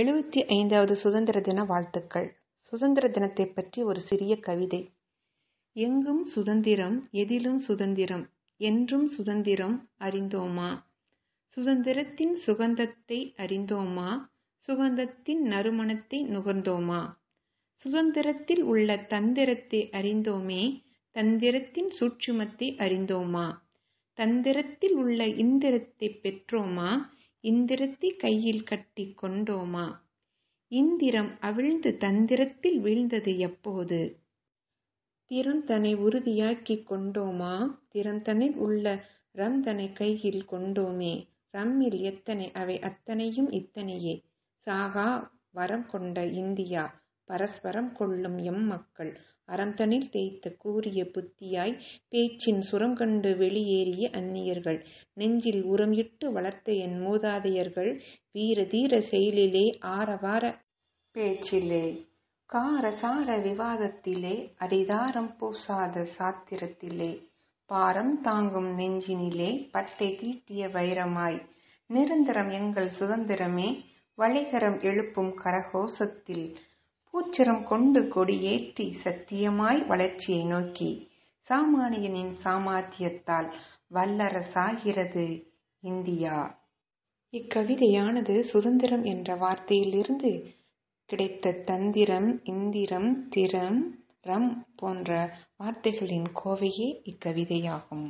எழுபத்தி ஐந்தாவது சுதந்திர தின வாழ்த்துக்கள் சுதந்திர தினத்தை பற்றி ஒரு சிறிய கவிதை எங்கும் சுதந்திரம் எதிலும் சுதந்திரம் என்றும் சுதந்திரம் அறிந்தோமா சுதந்திரத்தின் சுகந்தத்தை அறிந்தோமா சுகந்தத்தின் நறுமணத்தை நுகர்ந்தோமா சுதந்திரத்தில் உள்ள தந்திரத்தை அறிந்தோமே தந்திரத்தின் சூட்சுமத்தை அறிந்தோமா தந்திரத்தில் உள்ள இந்திரத்தை பெற்றோமா இந்திரத்தை கையில் கட்டி கொண்டோமா இந்திரம் அவிழ்ந்து தந்திரத்தில் வீழ்ந்தது எப்போது திறந்தனை உறுதியாக்கி கொண்டோமா திறந்தனை உள்ள ரம்தனை கையில் கொண்டோமே ரம்மில் எத்தனை அவை அத்தனையும் இத்தனையே சாகா வரம் கொண்ட இந்தியா பரஸ்பரம் கொள்ளும் மக்கள் அறந்தனில் தேய்த்த கூறிய புத்தியாய் பேச்சின் கண்டு வெளியேறிய அந்நியர்கள் நெஞ்சில் உரமிட்டு வளர்த்த என் மூதாதையர்கள் வீர தீர செயலிலே ஆரவார பேச்சிலே கார சார விவாதத்திலே அரிதாரம் பூசாத சாத்திரத்திலே பாரம் தாங்கும் நெஞ்சினிலே பட்டை தீட்டிய வைரமாய் நிரந்தரம் எங்கள் சுதந்திரமே வளைகரம் எழுப்பும் கரகோசத்தில் உச்சரம் கொண்டு கொடியேற்றி சத்தியமாய் வளர்ச்சியை நோக்கி சாமானியனின் சாமாத்தியத்தால் வல்லரசாகிறது இந்தியா இக்கவிதையானது சுதந்திரம் என்ற வார்த்தையிலிருந்து கிடைத்த தந்திரம் இந்திரம் திறம் ரம் போன்ற வார்த்தைகளின் கோவையே இக்கவிதையாகும்